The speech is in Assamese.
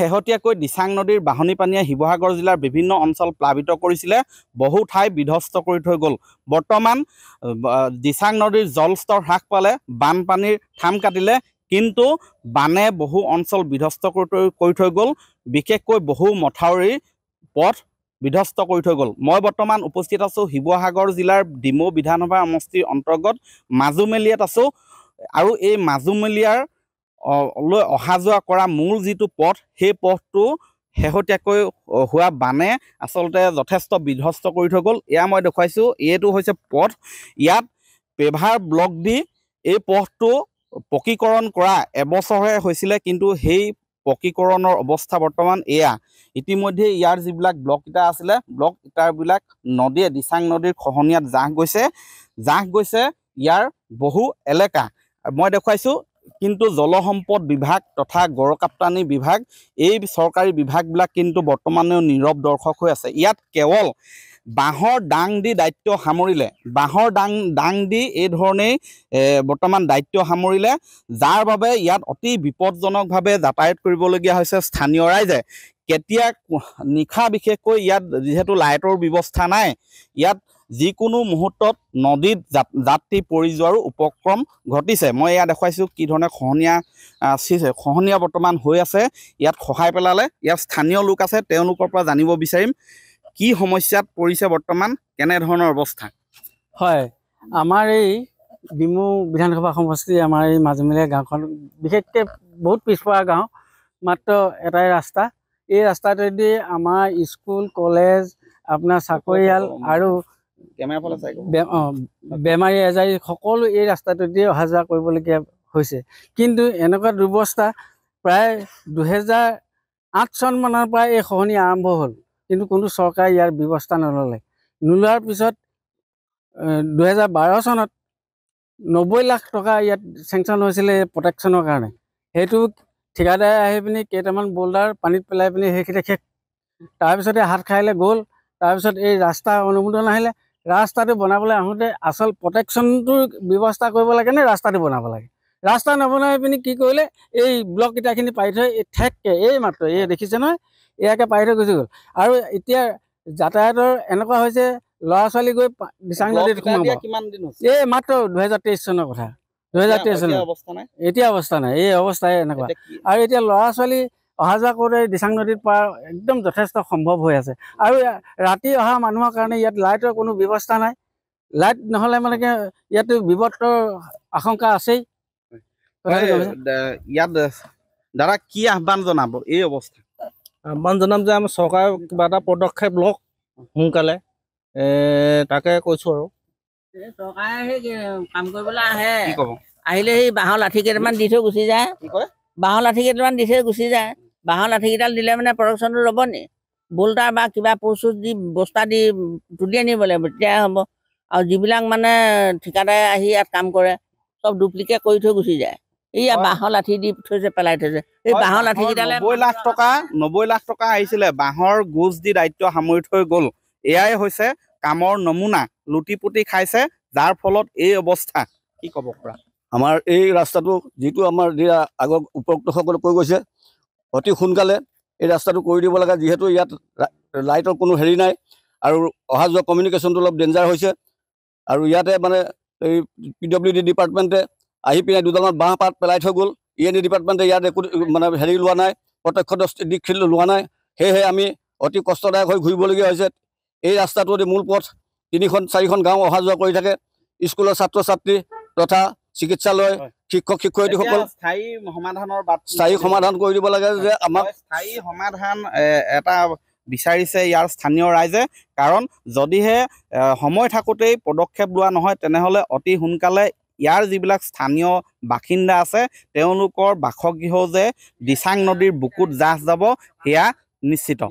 শেহতীয়াকৈ দিচাং নদীৰ বাহনি পানীয়ে শিৱসাগৰ জিলাৰ বিভিন্ন অঞ্চল প্লাৱিত কৰিছিলে বহু ঠাই বিধ্বস্ত কৰি থৈ গ'ল বৰ্তমান দিচাং নদীৰ জলস্তৰ হ্ৰাস পালে বানপানীৰ থাম কাটিলে কিন্তু বানে বহু অঞ্চল বিধ্বস্ত কৰি থৈ গ'ল বিশেষকৈ বহু মথাউৰি পথ বিধ্বস্ত কৰি থৈ গ'ল মই বৰ্তমান উপস্থিত আছোঁ শিৱসাগৰ জিলাৰ ডিমৌ বিধানসভা সমষ্টিৰ অন্তৰ্গত মাজুমেলিয়াত আছোঁ আৰু এই মাজুমেলিয়াৰ লৈ অহা যোৱা কৰা মূল যিটো পথ সেই পথটো শেহতীয়াকৈ হোৱা বানে আচলতে যথেষ্ট বিধ্বস্ত কৰি থৈ গ'ল এয়া মই দেখুৱাইছোঁ এইটো হৈছে পথ ইয়াত পেভাৰ ব্লক দি এই পথটো পকীকৰণ কৰা এবছৰহে হৈছিলে কিন্তু সেই পকীকৰণৰ অৱস্থা বৰ্তমান এয়া ইতিমধ্যে ইয়াৰ যিবিলাক ব্লককেইটা আছিলে ব্লককেইটাবিলাক নদীয়ে দিচাং নদীৰ খহনীয়াত জাহ গৈছে জাহ গৈছে ইয়াৰ বহু এলেকা মই দেখুৱাইছোঁ কিন্তু জলসম্পদ বিভাগ তথা গড়কাপ্তানি বিভাগ এই চৰকাৰী বিভাগবিলাক কিন্তু বৰ্তমানেও নীৰৱ দৰ্শক হৈ আছে ইয়াত কেৱল বাঁহৰ দাং দি দায়িত্ব সামৰিলে বাঁহৰ দাং দাং দি এই ধৰণেই বৰ্তমান দায়িত্ব সামৰিলে যাৰ বাবে ইয়াত অতি বিপদজনকভাৱে যাতায়ত কৰিবলগীয়া হৈছে স্থানীয় ৰাইজে কেতিয়া নিশা বিশেষকৈ ইয়াত যিহেতু লাইটৰ ব্যৱস্থা নাই ইয়াত যিকোনো মুহূৰ্তত নদীত যাত্ৰী পৰি যোৱাৰো উপক্ৰম ঘটিছে মই এয়া দেখুৱাইছোঁ কি ধৰণে খহনীয়া খহনীয়া বৰ্তমান হৈ আছে ইয়াত সহায় পেলালে ইয়াত স্থানীয় লোক আছে তেওঁলোকৰ পৰা জানিব বিচাৰিম কি সমস্যাত পৰিছে বৰ্তমান কেনেধৰণৰ অৱস্থা হয় আমাৰ এই ডিমু বিধানসভা সমষ্টি আমাৰ এই মাজুমলীয়া গাঁওখন বিশেষকৈ বহুত পিছপৰা গাঁও মাত্ৰ এটাই ৰাস্তা এই ৰাস্তাটোৱেদি আমাৰ স্কুল কলেজ আপোনাৰ চাকৰিয়াল আৰু বেমাৰী এজাৰী সকলো এই ৰাস্তাটোৱেদি অহা যোৱা কৰিবলগীয়া হৈছে কিন্তু এনেকুৱা দুৰ্বস্থা প্ৰায় দুহেজাৰ আঠ চনমানৰ পৰা এই খহনী আৰম্ভ হ'ল কিন্তু কোনো চৰকাৰে ইয়াৰ ব্যৱস্থা নল'লে নোলোৱাৰ পিছত দুহেজাৰ বাৰ চনত নব্বৈ লাখ টকা ইয়াত চেংচন হৈছিলে প্ৰটেকশ্যনৰ কাৰণে সেইটো ঠিকাদাৰে আহি পিনি কেইটামান বোল্ডাৰ পানীত পেলাই পিনি সেইখিনি শেষ তাৰপিছতে হাত খাইলে গ'ল তাৰপিছত এই ৰাস্তা অনুমোদন আহিলে ৰাস্তাটো বনাবলৈ আহোঁতে আচল প্ৰটেকশ্যনটোৰ ব্যৱস্থা কৰিব লাগে নে ৰাস্তাটো বনাব লাগে ৰাস্তা নবনাই পিনি কি কৰিলে এই ব্লককেইটাখিনি পাৰি থৈ এই ঠেককে এই মাত্ৰ এই দেখিছে নহয় ইয়াকে পাৰি থৈ গুচি গ'ল আৰু এতিয়া যাতায়াতৰ এনেকুৱা হৈছে ল'ৰা ছোৱালী গৈ বিচাং নদীত এই মাত্ৰ দুহেজাৰ তেইছ চনৰ কথা দুহেজাৰ তেইছ চনৰ এতিয়া অৱস্থা নাই এই অৱস্থাই এনেকুৱা আৰু এতিয়া ল'ৰা ছোৱালী অহা যোৱা কৰোঁতে দিচাং নদীত পাৰ একদম যথেষ্ট সম্ভৱ হৈ আছে আৰু ৰাতি অহা মানুহৰ কাৰণে ইয়াত লাইটৰ কোনো ব্যৱস্থা নাই লাইট নহ'লে মানে কি ইয়াত বিপদৰ আশংকা আছেই ইয়াত দাদা কি আহ্বান জনাব এই অৱস্থা আহ্বান জনাম যে আমাৰ চৰকাৰে কিবা এটা পদক্ষেপ লওক সোনকালে তাকে কৈছো আৰু চৰকাৰে কাম কৰিবলৈ আহে আহিলে সেই বাঁহৰ লাঠি কেইটামান দি থৈ গুচি যায় বাঁহৰ লাঠি কেইটামান দি থৈ গুচি যায় বাঁহৰ লাঠিকেইডাল দিলে মানে প্ৰডাকশ্যনটো ৰ'ব নি বোল্টাৰ বা কিবা পোচো দি বস্তা দি তুলি আনিব লাগিব তেতিয়াহে হ'ব আৰু যিবিলাক মানে ঠিকাদাৰে আহি ইয়াত কাম কৰে চব ডুপ্লিকেট কৰি থৈ গুচি যায় এইয়া বাঁহৰ লাঠি দি থৈছে পেলাই থৈছে এই বাঁহৰ লাঠিকেইডালে নব্বৈ লাখ টকা নব্বৈ লাখ টকা আহিছিলে বাঁহৰ গোজ দি দায়িত্ব সামৰি থৈ গ'ল এয়াই হৈছে কামৰ নমুনা লুটি পুতি খাইছে যাৰ ফলত এই অৱস্থা কি ক'ব পৰা আমাৰ এই ৰাস্তাটো যিটো আমাৰ দিয়া আগৰ উপৰোক্তসকলে কৈ গৈছে অতি সোনকালে এই ৰাস্তাটো কৰি দিব লাগে যিহেতু ইয়াত লাইটৰ কোনো হেৰি নাই আৰু অহা যোৱা কমিউনিকেশ্যনটো অলপ ডেঞ্জাৰ হৈছে আৰু ইয়াতে মানে এই পি ডব্লিউ ডি ডিপাৰ্টমেণ্টে আহি পিনে দুডালমান বাঁহ পাত পেলাই থৈ গ'ল ই এন ডি ডিপাৰ্টমেণ্টে ইয়াত একো মানে হেৰি লোৱা নাই প্ৰত্যক্ষদৰ্শী দিশ লোৱা নাই সেয়েহে আমি অতি কষ্টদায়ক হৈ ঘূৰিবলগীয়া হৈছে এই ৰাস্তাটো মূল পথ তিনিখন চাৰিখন গাঁও অহা যোৱা কৰি থাকে স্কুলৰ ছাত্ৰ ছাত্ৰী তথা চিকিৎসালয় শিক্ষক শিক্ষয়িত্ৰীসকল স্থায়ী সমাধানৰ বাট স্থায়ী সমাধান কৰি দিব লাগে যে আমাক স্থায়ী সমাধান এটা বিচাৰিছে ইয়াৰ স্থানীয় ৰাইজে কাৰণ যদিহে সময় থাকোঁতেই পদক্ষেপ লোৱা নহয় তেনেহ'লে অতি সোনকালে ইয়াৰ যিবিলাক স্থানীয় বাসিন্দা আছে তেওঁলোকৰ বাসগৃহ যে দিচাং নদীৰ বুকুত জাহ যাব সেয়া নিশ্চিত